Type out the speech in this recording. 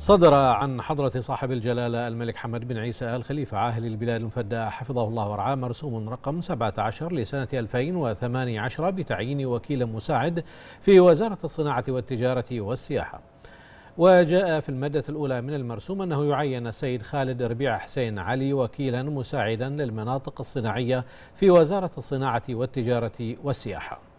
صدر عن حضرة صاحب الجلالة الملك حمد بن عيسى آل خليفة عاهل البلاد المفدى حفظه الله ورعاه مرسوم رقم 17 لسنة 2018 بتعيين وكيل مساعد في وزارة الصناعة والتجارة والسياحة وجاء في المادة الأولى من المرسوم أنه يعين السيد خالد ربيع حسين علي وكيلا مساعدا للمناطق الصناعية في وزارة الصناعة والتجارة والسياحة